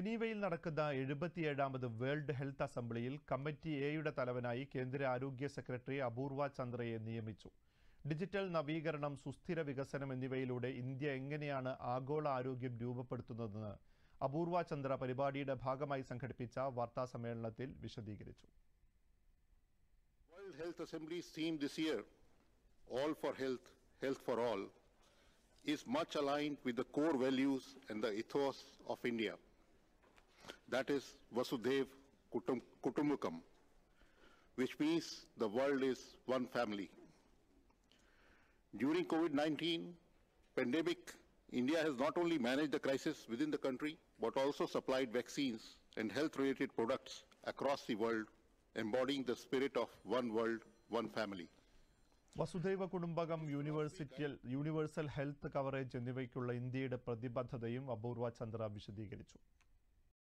ജനീവയിൽ നടക്കുന്ന എഴുപത്തിയേഴാമത് വേൾഡ് ഹെൽത്ത് അസംബ്ലിയിൽ കമ്മിറ്റി എയുടെ തലവനായി കേന്ദ്ര ആരോഗ്യ സെക്രട്ടറി അപൂർവ ചന്ദ്രയെ നിയമിച്ചു ഡിജിറ്റൽ നവീകരണം സുസ്ഥിര വികസനം എന്നിവയിലൂടെ ഇന്ത്യ എങ്ങനെയാണ് ആഗോള ആരോഗ്യം രൂപപ്പെടുത്തുന്നതെന്ന് അപൂർവ ചന്ദ്ര പരിപാടിയുടെ ഭാഗമായി സംഘടിപ്പിച്ച വാർത്താ സമ്മേളനത്തിൽ വിശദീകരിച്ചു world health Assembly's theme this year all for health health for all is much aligned with the core values and the ethos of India. that is Vasudev Kutum, Kutumbakam, which means the world is one family. During COVID-19 pandemic, India has not only managed the crisis within the country, but also supplied vaccines and health-related products across the world, embodying the spirit of one world, one family. വസുധൈവ കുടുംബകം യൂണിവേഴ്സിറ്റിയിൽ universal health coverage എന്നിവയ്ക്കുള്ള ഇന്ത്യയുടെ പ്രതിബദ്ധതയും അപൂർവ ചന്ദ്ര വിശദീകരിച്ചു